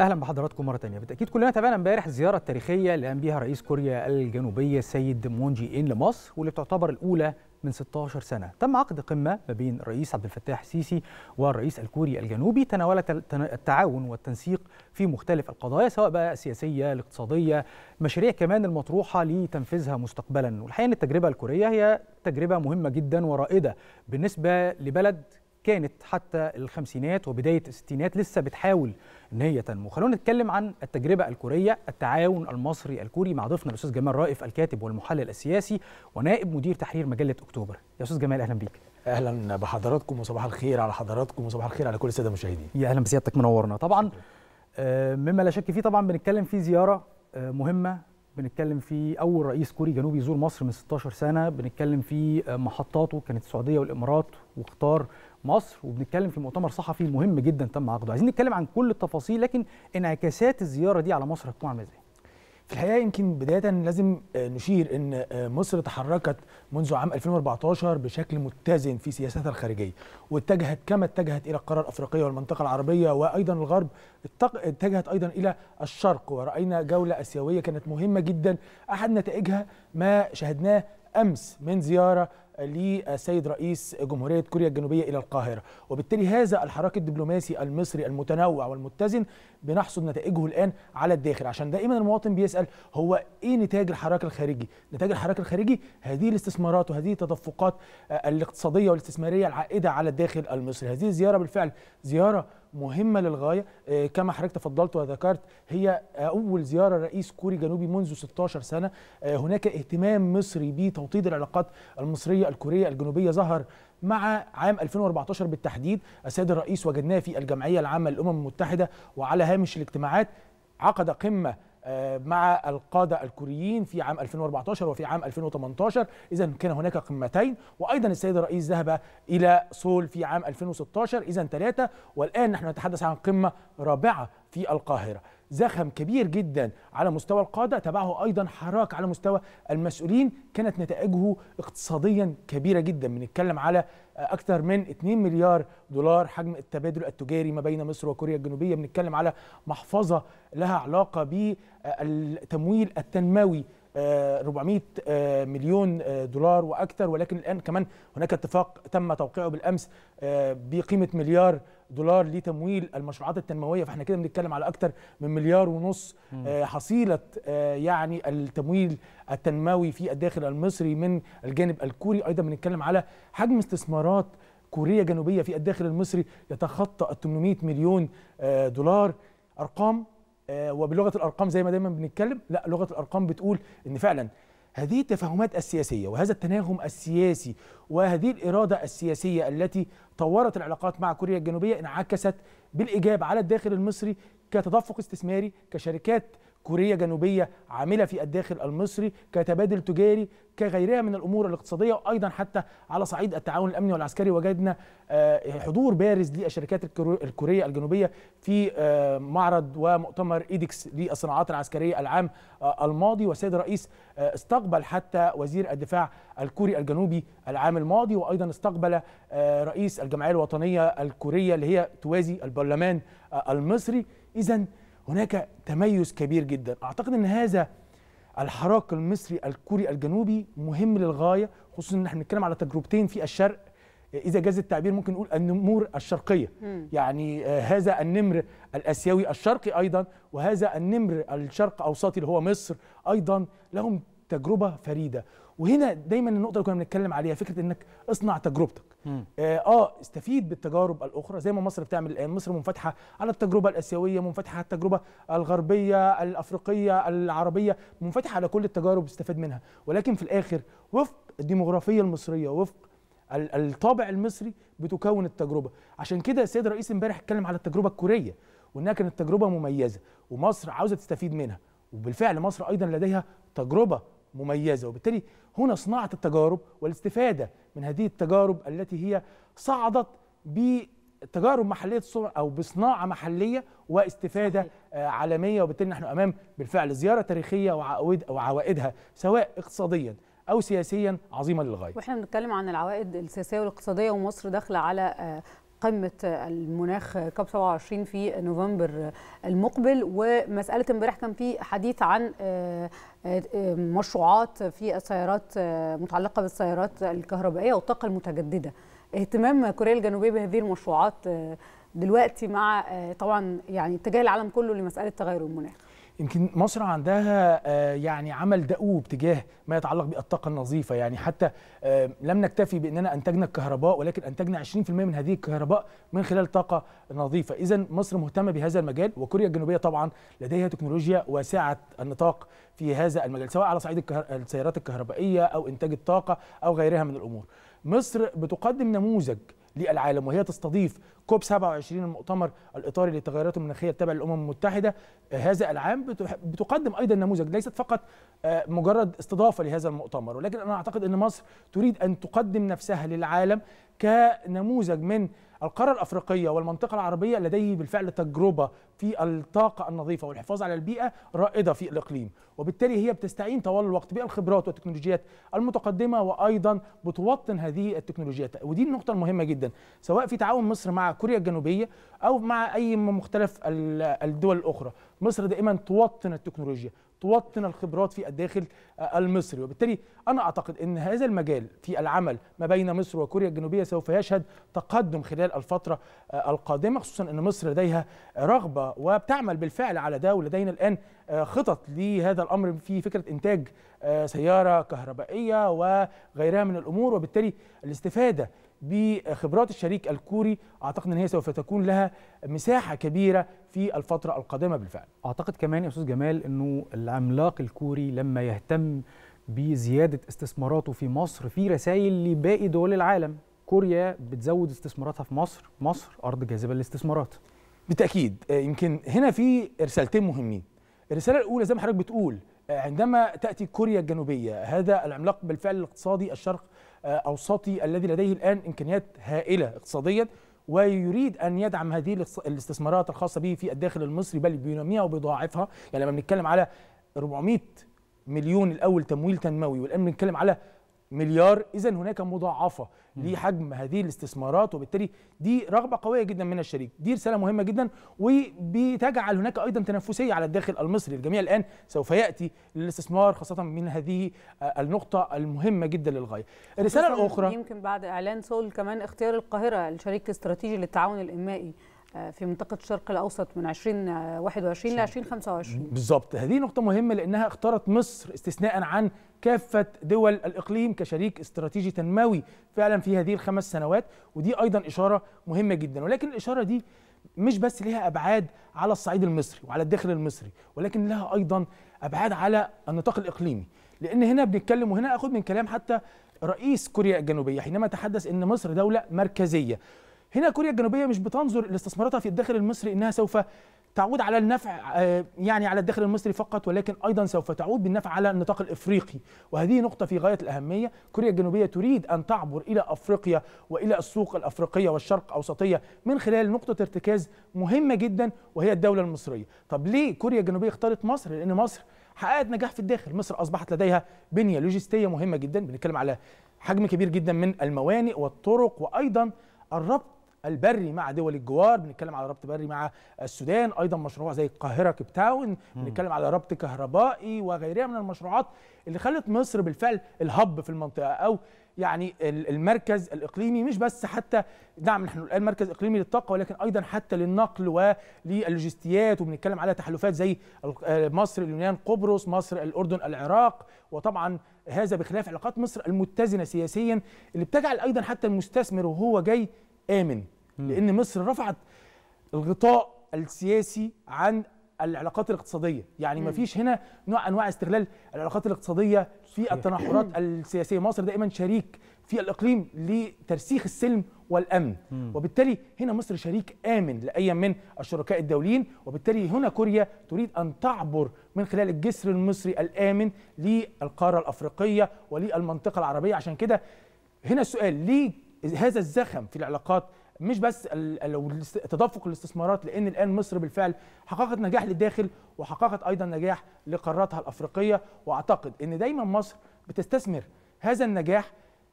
اهلا بحضراتكم مره ثانيه بالتاكيد كلنا تابعنا امبارح الزياره التاريخيه اللي قام بيها رئيس كوريا الجنوبيه السيد مون جي ان لمصر واللي بتعتبر الاولى من 16 سنه تم عقد قمه ما بين الرئيس عبد الفتاح السيسي والرئيس الكوري الجنوبي تناولت التعاون والتنسيق في مختلف القضايا سواء بقى السياسيه الاقتصاديه مشاريع كمان المطروحه لتنفيذها مستقبلا والحقيقه ان التجربه الكوريه هي تجربه مهمه جدا ورائده بالنسبه لبلد كانت حتى الخمسينات وبداية الستينات لسه بتحاول إن هي تنمو خلونا نتكلم عن التجربة الكورية التعاون المصري الكوري مع ضيفنا الأستاذ جمال رائف الكاتب والمحلل السياسي ونائب مدير تحرير مجلة أكتوبر يا أستاذ جمال أهلا بيك أهلا بحضراتكم وصباح الخير على حضراتكم وصباح الخير على كل السادة المشاهدين يا أهلا بسيادتك منورنا طبعا آه، مما لا شك فيه طبعا بنتكلم في زيارة آه، مهمة بنتكلم في اول رئيس كوري جنوبي يزور مصر من 16 سنه بنتكلم في محطاته كانت السعوديه والامارات واختار مصر وبنتكلم في مؤتمر صحفي مهم جدا تم عقده عايزين نتكلم عن كل التفاصيل لكن انعكاسات الزياره دي على مصر هتكون عامله ازاي في الحقيقه يمكن بدايه لازم آه، نشير ان آه، مصر تحركت منذ عام 2014 بشكل متزن في سياستها الخارجيه واتجهت كما اتجهت الى القاره الافريقيه والمنطقه العربيه وايضا الغرب اتجهت ايضا الى الشرق وراينا جوله اسيويه كانت مهمه جدا احد نتائجها ما شاهدناه امس من زياره للسيد رئيس جمهورية كوريا الجنوبية إلى القاهرة وبالتالي هذا الحراك الدبلوماسي المصري المتنوع والمتزن بنحصد نتائجه الآن على الداخل عشان دائما المواطن بيسأل هو إيه نتاج الحراك الخارجي نتاج الحراك الخارجي هذه الاستثمارات وهذه التدفقات آه، الاقتصادية والاستثمارية العائدة على الداخل المصري هذه الزيارة بالفعل زيارة مهمه للغايه آه، كما حضرتك تفضلت وذكرت هي اول زياره رئيس كوري جنوبي منذ 16 سنه آه، هناك اهتمام مصري بتوطيد العلاقات المصريه الشمالية الكورية الجنوبية ظهر مع عام 2014 بالتحديد السيد الرئيس وجدناه في الجمعية العامة للأمم المتحدة وعلى هامش الاجتماعات عقد قمة آه، مع القادة الكوريين في عام 2014 وفي عام 2018 إذا كان هناك قمتين وأيضا السيد الرئيس ذهب إلى سول في عام 2016 إذا ثلاثة والآن نحن نتحدث عن قمة رابعة في القاهرة زخم كبير جدا على مستوى القادة تبعه أيضا حراك على مستوى المسؤولين كانت نتائجه اقتصاديا كبيرة جدا بنتكلم على أكثر من 2 مليار دولار حجم التبادل التجاري ما بين مصر وكوريا الجنوبية بنتكلم على محفظة لها علاقة بالتمويل التنموي 400 آه، آه، مليون آه، دولار واكثر ولكن الان كمان هناك اتفاق تم توقيعه بالامس بقيمه مليار دولار لتمويل المشروعات التنمويه فاحنا كده بنتكلم على اكتر من مليار ونص آه، حصيله آه، يعني التمويل التنموي في الداخل المصري من الجانب الكوري ايضا بنتكلم على حجم استثمارات كوريا جنوبيه في الداخل المصري يتخطى ال 800 مليون آه، دولار ارقام وبلغه الارقام زي ما دايما بنتكلم لا لغه الارقام بتقول ان فعلا هذه التفاهمات السياسية وهذا التناغم السياسي وهذه الإرادة السياسية التي طورت العلاقات مع كوريا الجنوبية انعكست بالإيجاب على الداخل المصري كتدفق استثماري كشركات كوريا جنوبية عاملة في الداخل المصري كتبادل تجاري كغيرها من الأمور الاقتصادية وأيضا حتى على صعيد التعاون الأمني والعسكري وجدنا آه، حضور بارز للشركات الكورية الجنوبية في آه، معرض ومؤتمر إيدكس للصناعات العسكرية العام آه، الماضي والسيد الرئيس استقبل حتى وزير الدفاع الكوري الجنوبي العام الماضي وأيضا استقبل رئيس الجمعية الوطنية الكورية اللي هي توازي البرلمان المصري إذا هناك تميز كبير جدا اعتقد ان هذا الحراك المصري الكوري الجنوبي مهم للغايه خصوصا ان احنا بنتكلم على تجربتين في الشرق اذا جاز التعبير ممكن نقول النمور الشرقيه يعني آه، هذا النمر الاسيوي الشرقي ايضا وهذا النمر الشرق اوسطي اللي هو مصر ايضا لهم تجربه فريده وهنا دايما النقطه اللي كنا بنتكلم عليها فكره انك اصنع تجربتك آه, اه استفيد بالتجارب الاخرى زي ما مصر بتعمل الان آه، مصر منفتحه على التجربه الاسيويه منفتحه على التجربه الغربيه الافريقيه العربيه منفتحه على كل التجارب استفاد منها ولكن في الاخر وفق الديموغرافيه المصريه وفق الطابع المصري بتكون التجربه عشان كده السيد الرئيس امبارح اتكلم على التجربه الكوريه وانها كانت تجربه مميزه ومصر عاوزه تستفيد منها وبالفعل مصر ايضا لديها تجربه مميزه وبالتالي هنا صناعه التجارب والاستفاده من هذه التجارب التي هي صعدت بتجارب محليه الصور او بصناعه محليه واستفاده صحيح. آه، عالميه وبالتالي نحن امام بالفعل زياره تاريخيه وعوائد وعوائدها سواء اقتصاديا او سياسيا عظيمه للغايه. واحنا بنتكلم عن العوائد السياسيه والاقتصاديه ومصر داخله على آه، قمه المناخ كاب 27 في نوفمبر المقبل ومساله امبارح كان في حديث عن آه، آه، مشروعات في السيارات آه، متعلقه بالسيارات الكهربائيه والطاقه المتجدده اهتمام كوريا الجنوبيه بهذه المشروعات دلوقتي مع طبعا يعني اتجاه العالم كله لمساله تغير المناخ يمكن مصر عندها آه، يعني عمل دؤوب تجاه ما يتعلق بالطاقه النظيفه يعني حتى آه، لم نكتفي باننا انتجنا الكهرباء ولكن انتجنا 20% من هذه الكهرباء من خلال طاقه نظيفه اذا مصر مهتمه بهذا المجال وكوريا الجنوبيه طبعا لديها تكنولوجيا واسعه النطاق في هذا المجال سواء على صعيد السيارات الكهربائيه او انتاج الطاقه او غيرها من الامور مصر بتقدم نموذج للعالم وهي تستضيف كوب 27 المؤتمر الاطاري للتغيرات المناخيه التابع للامم المتحده آه، هذا العام بتقدم ايضا نموذج ليست فقط آه، مجرد استضافه لهذا المؤتمر ولكن انا اعتقد ان مصر تريد ان تقدم نفسها للعالم كنموذج من القارة الأفريقية والمنطقة العربية لديه بالفعل تجربة في الطاقة النظيفة والحفاظ على البيئة رائدة في الإقليم وبالتالي هي بتستعين طوال الوقت بالخبرات والتكنولوجيات المتقدمة وأيضا بتوطن هذه التكنولوجيات ودي النقطة المهمة جدا سواء في تعاون مصر مع كوريا الجنوبية أو مع أي مختلف الدول الأخرى مصر دائما توطن التكنولوجيا توطن الخبرات في الداخل آه، المصري وبالتالي أنا أعتقد أن هذا المجال في العمل ما بين مصر وكوريا الجنوبية سوف يشهد تقدم خلال الفترة آه، القادمة خصوصا أن مصر لديها رغبة وبتعمل بالفعل على ده ولدينا الآن آه، خطط لهذا الأمر في فكرة إنتاج سيارة كهربائية وغيرها من الأمور وبالتالي الاستفادة بخبرات الشريك الكوري اعتقد ان هي سوف تكون لها مساحه كبيره في الفتره القادمه بالفعل. اعتقد كمان يا استاذ جمال انه العملاق الكوري لما يهتم بزياده استثماراته في مصر في رسائل لباقي دول العالم، كوريا بتزود استثماراتها في مصر، مصر ارض جاذبه للاستثمارات. بالتاكيد آه، يمكن هنا في رسالتين مهمين. الرساله الاولى زي ما حضرتك بتقول عندما تأتي كوريا الجنوبية هذا العملاق بالفعل الاقتصادي الشرق آه، أوسطي الذي لديه الآن إمكانيات هائلة اقتصاديا ويريد أن يدعم هذه الاستثمارات الخاصة به في الداخل المصري بل بينميها وبيضاعفها يعني لما بنتكلم على 400 مليون الأول تمويل تنموي والآن بنتكلم على مليار اذا هناك مضاعفه لحجم هذه الاستثمارات وبالتالي دي رغبه قويه جدا من الشريك دي رساله مهمه جدا وبتجعل هناك ايضا تنافسيه على الداخل المصري الجميع الان سوف ياتي للاستثمار خاصه من هذه آه، النقطه المهمه جدا للغايه الرساله الاخرى يمكن بعد اعلان سول كمان اختيار القاهره الشريك الاستراتيجي للتعاون الانمائي في منطقه الشرق الاوسط من 2021 آه، ل 2025 بالظبط هذه نقطه مهمه لانها اختارت مصر استثناء عن كافه دول الاقليم كشريك استراتيجي تنموي فعلا في هذه الخمس سنوات ودي ايضا اشاره مهمه جدا ولكن الاشاره دي مش بس لها ابعاد على الصعيد المصري وعلى الداخل المصري ولكن لها ايضا ابعاد على النطاق الاقليمي لان هنا بنتكلم وهنا اخد من كلام حتى رئيس كوريا الجنوبيه حينما تحدث ان مصر دوله مركزيه هنا كوريا الجنوبيه مش بتنظر لاستثماراتها في الداخل المصري انها سوف تعود على النفع آه، يعني على الداخل المصري فقط ولكن ايضا سوف تعود بالنفع على النطاق الافريقي وهذه نقطه في غايه الاهميه كوريا الجنوبيه تريد ان تعبر الى افريقيا والى السوق الافريقيه والشرق اوسطيه من خلال نقطه ارتكاز مهمه جدا وهي الدوله المصريه طب ليه كوريا الجنوبيه اختارت مصر لان مصر حققت نجاح في الداخل مصر اصبحت لديها بنيه لوجستيه مهمه جدا بنتكلم على حجم كبير جدا من الموانئ والطرق وايضا الربط البري مع دول الجوار بنتكلم على ربط بري مع السودان ايضا مشروع زي القاهره كيب تاون بنتكلم على ربط كهربائي وغيرها من المشروعات اللي خلت مصر بالفعل الهب في المنطقه او يعني المركز الاقليمي مش بس حتى نعم نحن الان مركز اقليمي للطاقه ولكن ايضا حتى للنقل وللوجستيات وبنتكلم على تحالفات زي آه، مصر اليونان قبرص مصر الاردن العراق وطبعا هذا بخلاف علاقات مصر المتزنه سياسيا اللي بتجعل ايضا حتى المستثمر وهو جاي امن لان مصر رفعت الغطاء السياسي عن العلاقات الاقتصاديه يعني ما فيش هنا نوع انواع استغلال العلاقات الاقتصاديه في التنحرات السياسيه مصر دائما شريك في الاقليم لترسيخ السلم والامن وبالتالي هنا مصر شريك امن لاي من الشركاء الدوليين وبالتالي هنا كوريا تريد ان تعبر من خلال الجسر المصري الامن للقاره الافريقيه وللمنطقه العربيه عشان كده هنا السؤال ليه هذا الزخم في العلاقات مش بس تدفق الاستثمارات لان الان مصر بالفعل حققت نجاح للداخل وحققت ايضا نجاح لقاراتها الافريقيه واعتقد ان دايما مصر بتستثمر هذا النجاح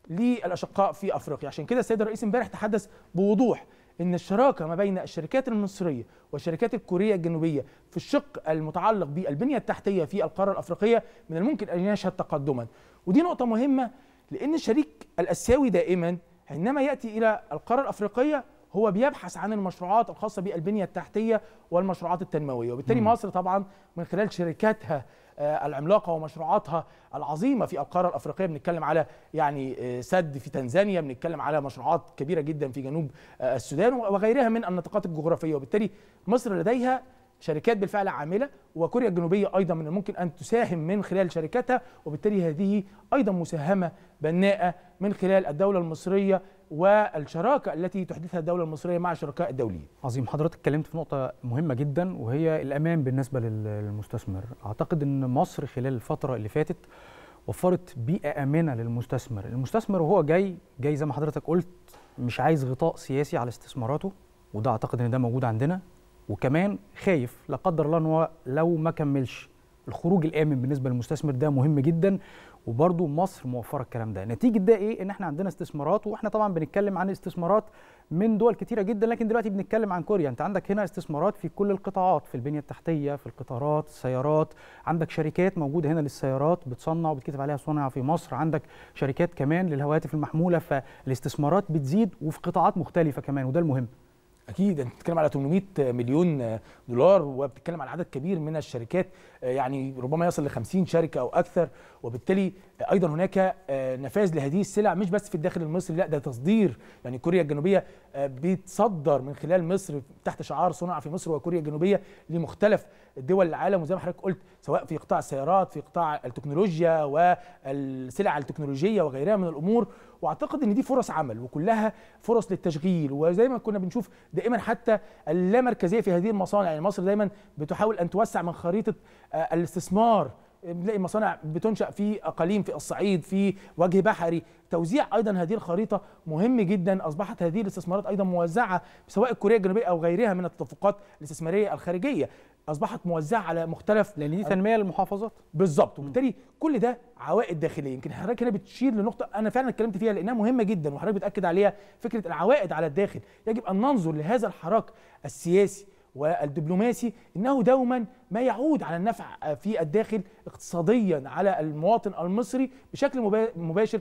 للاشقاء في افريقيا عشان كده السيد الرئيس امبارح تحدث بوضوح ان الشراكه ما بين الشركات المصريه والشركات الكوريه الجنوبيه في الشق المتعلق بالبنيه التحتيه في القاره الافريقيه من الممكن ان يشهد تقدما ودي نقطه مهمه لان الشريك الاسيوي دائما عندما ياتي الى القاره الافريقيه هو بيبحث عن المشروعات الخاصه بالبنيه التحتيه والمشروعات التنمويه وبالتالي مصر طبعا من خلال شركاتها آه، العملاقه ومشروعاتها العظيمه في القاره الافريقيه بنتكلم على يعني آه، سد في تنزانيا بنتكلم على مشروعات كبيره جدا في جنوب آه، السودان وغيرها من النطاقات الجغرافيه وبالتالي مصر لديها شركات بالفعل عامله وكوريا الجنوبيه ايضا من الممكن ان تساهم من خلال شركاتها وبالتالي هذه ايضا مساهمه بناءه من خلال الدوله المصريه والشراكه التي تحدثها الدوله المصريه مع الشركاء الدوليين. عظيم حضرتك اتكلمت في نقطه مهمه جدا وهي الامان بالنسبه للمستثمر، اعتقد ان مصر خلال الفتره اللي فاتت وفرت بيئه امنه للمستثمر، المستثمر وهو جاي جاي زي ما حضرتك قلت مش عايز غطاء سياسي على استثماراته وده اعتقد ان ده موجود عندنا وكمان خايف لا قدر الله ان هو لو ما كملش الخروج الامن بالنسبه للمستثمر ده مهم جدا وبرضه مصر موفره الكلام ده نتيجه ده ايه ان احنا عندنا استثمارات واحنا طبعا بنتكلم عن استثمارات من دول كتيره جدا لكن دلوقتي بنتكلم عن كوريا انت عندك هنا استثمارات في كل القطاعات في البنيه التحتيه في القطارات السيارات عندك شركات موجوده هنا للسيارات بتصنع وبتكتب عليها صنع في مصر عندك شركات كمان للهواتف المحموله فالاستثمارات بتزيد وفي قطاعات مختلفه كمان وده المهم اكيد انت بتتكلم على 800 مليون دولار وبتتكلم على عدد كبير من الشركات يعني ربما يصل ل 50 شركه او اكثر وبالتالي ايضا هناك آه، نفاذ لهذه السلع مش بس في الداخل المصري لا ده تصدير يعني كوريا الجنوبيه آه، بتصدر من خلال مصر تحت شعار صنع في مصر وكوريا الجنوبيه لمختلف دول العالم وزي ما حضرتك قلت سواء في قطاع السيارات في قطاع التكنولوجيا والسلع التكنولوجيه وغيرها من الامور واعتقد ان دي فرص عمل وكلها فرص للتشغيل وزي ما كنا بنشوف دائما حتى اللامركزيه في هذه المصانع يعني مصر دايما بتحاول ان توسع من خريطه آه، الاستثمار بنلاقي مصانع بتنشا في اقاليم في الصعيد في وجه بحري توزيع ايضا هذه الخريطه مهم جدا اصبحت هذه الاستثمارات ايضا موزعه سواء الكوريه الجنوبيه او غيرها من التدفقات الاستثماريه الخارجيه اصبحت موزعه على مختلف لان دي تنميه للمحافظات بالظبط وبالتالي كل ده عوائد داخليه يمكن حضرتك هنا بتشير لنقطه انا فعلا اتكلمت فيها لانها مهمه جدا وحضرتك بتاكد عليها فكره العوائد على الداخل يجب ان ننظر لهذا الحراك السياسي والدبلوماسي انه دوما ما يعود على النفع في الداخل اقتصاديا على المواطن المصري بشكل مباشر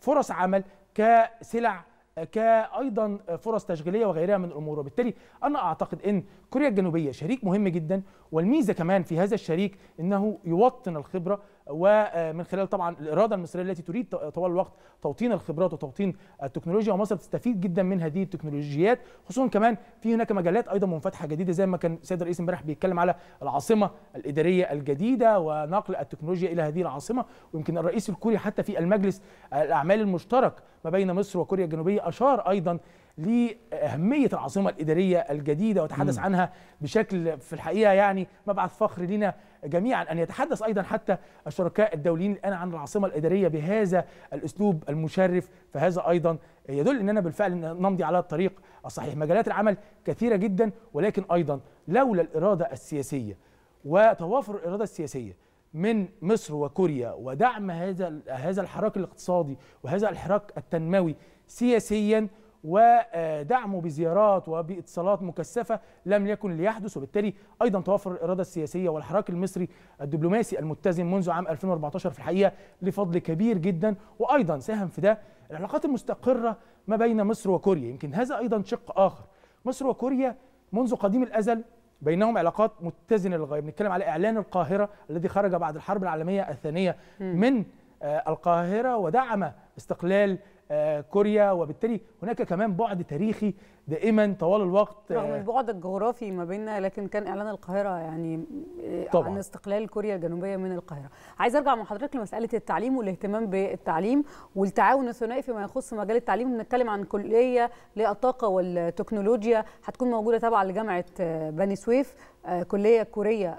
كفرص عمل كسلع كايضا فرص تشغيليه وغيرها من الامور وبالتالي انا اعتقد ان كوريا الجنوبية شريك مهم جدا والميزة كمان في هذا الشريك أنه يوطن الخبرة ومن خلال طبعا الإرادة المصرية التي تريد طوال الوقت توطين الخبرات وتوطين التكنولوجيا ومصر تستفيد جدا من هذه التكنولوجيات خصوصا كمان في هناك مجالات أيضا منفتحة جديدة زي ما كان السيد الرئيس امبارح بيتكلم على العاصمة الإدارية الجديدة ونقل التكنولوجيا إلى هذه العاصمة ويمكن الرئيس الكوري حتى في المجلس الأعمال المشترك ما بين مصر وكوريا الجنوبية أشار أيضا لأهمية العاصمة الإدارية الجديدة وتحدث عنها بشكل في الحقيقة يعني مبعث فخر لنا جميعا أن يتحدث أيضا حتى الشركاء الدوليين الآن عن العاصمة الإدارية بهذا الأسلوب المشرف فهذا أيضا يدل أننا بالفعل نمضي على الطريق الصحيح مجالات العمل كثيرة جدا ولكن أيضا لولا الإرادة السياسية وتوافر الإرادة السياسية من مصر وكوريا ودعم هذا هذا الحراك الاقتصادي وهذا الحراك التنموي سياسيا ودعمه بزيارات وباتصالات مكثفه لم يكن ليحدث وبالتالي ايضا توفر الاراده السياسيه والحراك المصري الدبلوماسي المتزن منذ عام 2014 في الحقيقه لفضل كبير جدا وايضا ساهم في ده العلاقات المستقره ما بين مصر وكوريا يمكن هذا ايضا شق اخر مصر وكوريا منذ قديم الازل بينهم علاقات متزنه للغايه بنتكلم على اعلان القاهره الذي خرج بعد الحرب العالميه الثانيه من آه، القاهره ودعم استقلال آه، كوريا وبالتالي هناك كمان بعد تاريخي دائما طوال الوقت رغم آه، البعد الجغرافي ما بيننا لكن كان اعلان القاهره يعني آه، طبعا. عن استقلال كوريا الجنوبيه من القاهره عايز ارجع مع حضرتك لمساله التعليم والاهتمام بالتعليم والتعاون الثنائي فيما يخص مجال التعليم بنتكلم عن كليه للطاقه والتكنولوجيا هتكون موجوده تابعه لجامعه آه، بني سويف كليه كوريه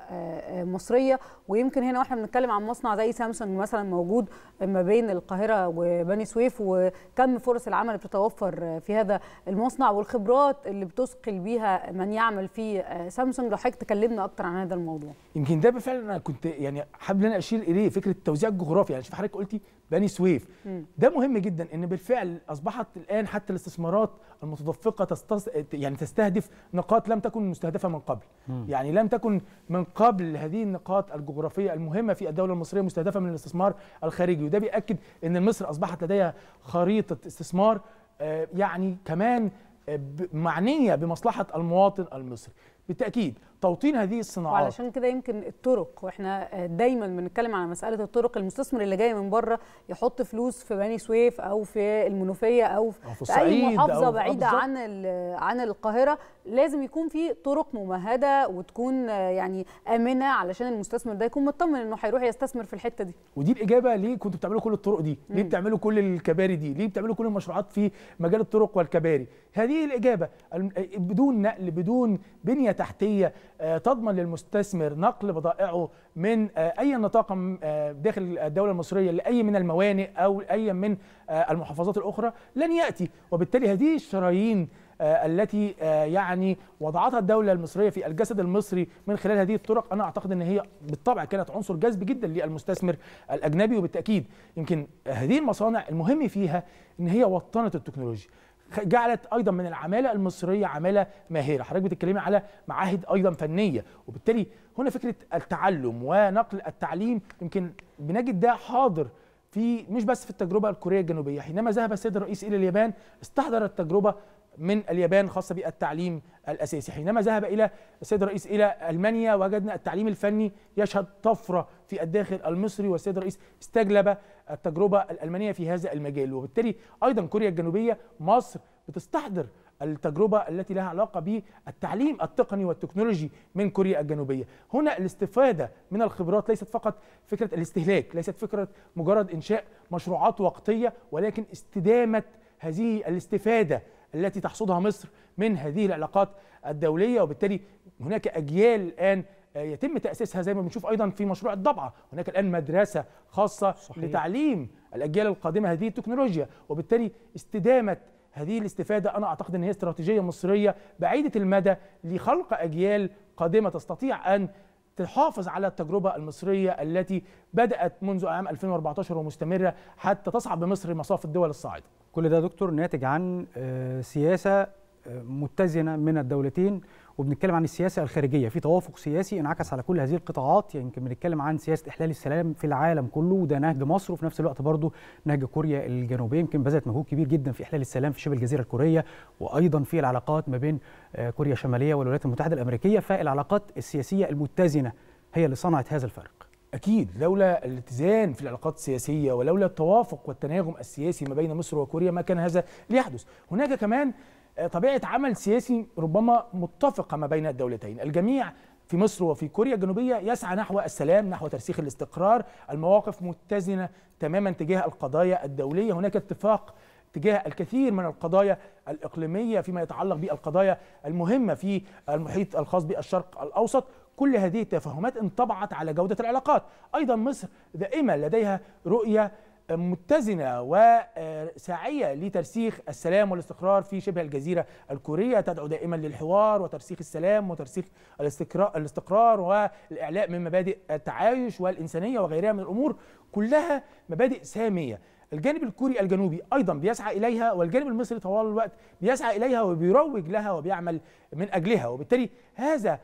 مصريه ويمكن هنا واحنا بنتكلم عن مصنع زي سامسونج مثلا موجود ما بين القاهره وبني سويف وكم فرص العمل بتتوفر في هذا المصنع والخبرات الخبرات اللي بتثقل بيها من يعمل في آه، سامسونج لو حضرتك تكلمنا اكتر عن هذا الموضوع يمكن ده فعلا انا كنت يعني حابب ان انا اشير اليه فكره التوزيع الجغرافي يعني شوف حضرتك قلتي بني سويف م. ده مهم جدا ان بالفعل اصبحت الان حتى الاستثمارات المتدفقه تستص... يعني تستهدف نقاط لم تكن مستهدفه من قبل م. يعني لم تكن من قبل هذه النقاط الجغرافيه المهمه في الدوله المصريه مستهدفه من الاستثمار الخارجي وده بياكد ان مصر اصبحت لديها خريطه استثمار آه، يعني كمان معنيه بمصلحه المواطن المصري بالتاكيد توطين هذه الصناعات وعلشان كده يمكن الطرق واحنا دايما بنتكلم على مساله الطرق المستثمر اللي جاي من بره يحط فلوس في بني سويف او في المنوفيه او, أو في, في اي محافظه بعيده عن عن القاهره لازم يكون في طرق ممهده وتكون يعني امنه علشان المستثمر ده يكون مطمن انه هيروح يستثمر في الحته دي ودي الاجابه ليه كنتوا بتعملوا كل الطرق دي ليه بتعملوا كل الكباري دي ليه بتعملوا كل المشروعات في مجال الطرق والكباري هذه الاجابه بدون نقل بدون بنيه تحتيه آه، تضمن للمستثمر نقل بضائعه من آه، اي نطاق آه، داخل الدوله المصريه لاي من الموانئ او اي من المحافظات الاخرى لن ياتي وبالتالي هذه الشرايين التي يعني وضعتها الدوله المصريه في الجسد المصري من خلال هذه الطرق انا اعتقد ان هي بالطبع كانت عنصر جذب جدا للمستثمر الاجنبي وبالتاكيد يمكن هذه المصانع المهم فيها ان هي وطنت التكنولوجيا جعلت ايضا من العماله المصريه عماله ماهره حضرتك بتتكلمي على معاهد ايضا فنيه وبالتالي هنا فكره التعلم ونقل التعليم يمكن بنجد ده حاضر في مش بس في التجربه الكوريه الجنوبيه حينما ذهب السيد الرئيس الى اليابان استحضر التجربه من اليابان خاصه بالتعليم الاساسي حينما ذهب الى السيد الرئيس الى المانيا وجدنا التعليم الفني يشهد طفره في الداخل المصري والسيد الرئيس استجلب التجربه الالمانيه في هذا المجال وبالتالي ايضا كوريا الجنوبيه مصر بتستحضر التجربة التي لها علاقة بالتعليم التقني والتكنولوجي من كوريا الجنوبية هنا الاستفادة من الخبرات ليست فقط فكرة الاستهلاك ليست فكرة مجرد إنشاء مشروعات وقتية ولكن استدامة هذه الاستفادة التي تحصدها مصر من هذه العلاقات الدولية وبالتالي هناك أجيال الآن آه، يتم تاسيسها زي ما بنشوف ايضا في مشروع الضبعه هناك الان مدرسه خاصه صحيح. لتعليم الاجيال القادمه هذه التكنولوجيا وبالتالي استدامه هذه الاستفاده انا اعتقد ان هي استراتيجيه مصريه بعيده المدى لخلق اجيال قادمه تستطيع ان تحافظ على التجربة المصرية التي بدأت منذ عام 2014 ومستمرة حتى تصعد بمصر مصاف الدول الصاعدة كل ده دكتور ناتج عن آه، سياسة متزنه من الدولتين وبنتكلم عن السياسه الخارجيه في توافق سياسي انعكس على كل هذه القطاعات يعني يمكن يعني بنتكلم عن سياسه احلال السلام في العالم كله وده نهج مصر وفي نفس الوقت برضه نهج كوريا الجنوبيه يمكن بذلت مجهود كبير جدا في احلال السلام في شبه الجزيره الكوريه وايضا في العلاقات ما بين آه، كوريا الشماليه والولايات المتحده الامريكيه فالعلاقات السياسيه المتزنه هي اللي صنعت هذا الفرق أكيد لولا الاتزان في العلاقات السياسية ولولا التوافق والتناغم السياسي ما بين مصر وكوريا ما كان هذا ليحدث هناك كمان طبيعه عمل سياسي ربما متفقه ما بين الدولتين الجميع في مصر وفي كوريا الجنوبيه يسعى نحو السلام نحو ترسيخ الاستقرار المواقف متزنه تماما تجاه القضايا الدوليه هناك اتفاق تجاه الكثير من القضايا الاقليميه فيما يتعلق بالقضايا المهمه في المحيط الخاص بالشرق الاوسط كل هذه التفاهمات انطبعت على جوده العلاقات ايضا مصر دائما لديها رؤيه متزنة وساعية لترسيخ السلام والاستقرار في شبه الجزيرة الكورية تدعو دائما للحوار وترسيخ السلام وترسيخ الاستقرار والإعلاء من مبادئ التعايش والإنسانية وغيرها من الأمور كلها مبادئ سامية الجانب الكوري الجنوبي ايضا بيسعى اليها والجانب المصري طوال الوقت بيسعى اليها وبيروج لها وبيعمل من اجلها وبالتالي هذا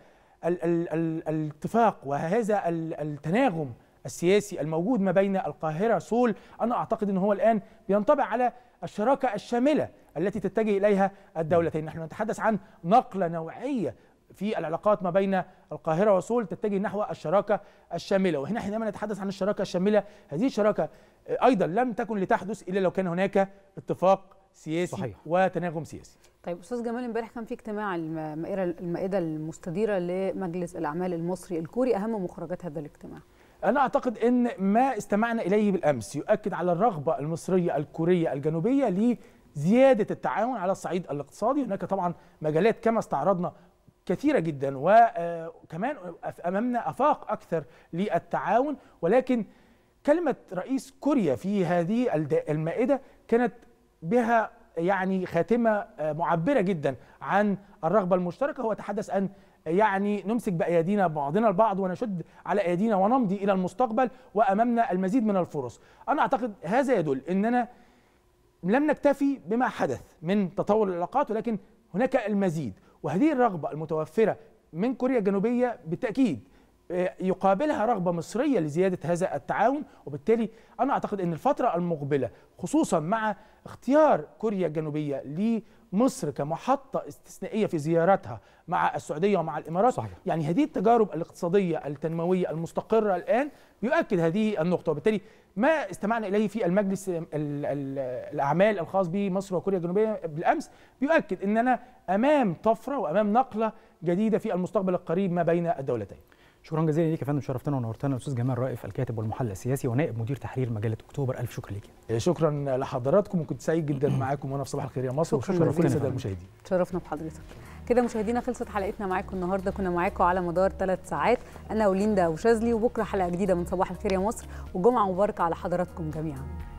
الاتفاق وهذا التناغم السياسي الموجود ما بين القاهرة سول أنا أعتقد أنه هو الآن بينطبع على الشراكة الشاملة التي تتجه إليها الدولتين نحن نتحدث عن نقلة نوعية في العلاقات ما بين القاهرة وسول تتجه نحو الشراكة الشاملة وهنا حينما نتحدث عن الشراكة الشاملة هذه الشراكة أيضا لم تكن لتحدث إلا لو كان هناك اتفاق سياسي صحيح. وتناغم سياسي طيب استاذ جمال امبارح كان في اجتماع المائده المستديره لمجلس الاعمال المصري الكوري اهم مخرجات هذا الاجتماع أنا أعتقد أن ما استمعنا إليه بالأمس يؤكد على الرغبة المصرية الكورية الجنوبية لزيادة التعاون على الصعيد الاقتصادي هناك طبعا مجالات كما استعرضنا كثيرة جدا وكمان آه، أمامنا أفاق أكثر للتعاون ولكن كلمة رئيس كوريا في هذه المائدة كانت بها يعني خاتمة آه، معبرة جدا عن الرغبة المشتركة هو تحدث عن يعني نمسك بايادينا بعضنا البعض ونشد على ايادينا ونمضي الى المستقبل وامامنا المزيد من الفرص. انا اعتقد هذا يدل اننا لم نكتفي بما حدث من تطور العلاقات ولكن هناك المزيد وهذه الرغبه المتوفره من كوريا الجنوبيه بالتاكيد آه، يقابلها رغبه مصريه لزياده هذا التعاون وبالتالي انا اعتقد ان الفتره المقبله خصوصا مع اختيار كوريا الجنوبيه مصر كمحطة استثنائية في زيارتها مع السعودية ومع الإمارات صحيح. يعني هذه التجارب الاقتصادية التنموية المستقرة الآن يؤكد هذه النقطة وبالتالي ما استمعنا إليه في المجلس الأعمال الخاص بمصر وكوريا الجنوبية بالأمس يؤكد أننا أمام طفرة وأمام نقلة جديدة في المستقبل القريب ما بين الدولتين شكرا جزيلا ليك يا فندم شرفتنا ونورتنا الاستاذ جمال رائف الكاتب والمحلل السياسي ونائب مدير تحرير مجله اكتوبر الف شكر ليك إيه، شكرا لحضراتكم وكنت سعيد جدا معاكم وانا في صباح الخير يا مصر وشكرا لكل الساده المشاهدين شرفنا بحضرتك كده مشاهدينا خلصت حلقتنا معاكم النهارده كنا معاكم على مدار ثلاث ساعات انا وليندا وشاذلي وبكره حلقه جديده من صباح الخير يا مصر وجمعه مباركه على حضراتكم جميعا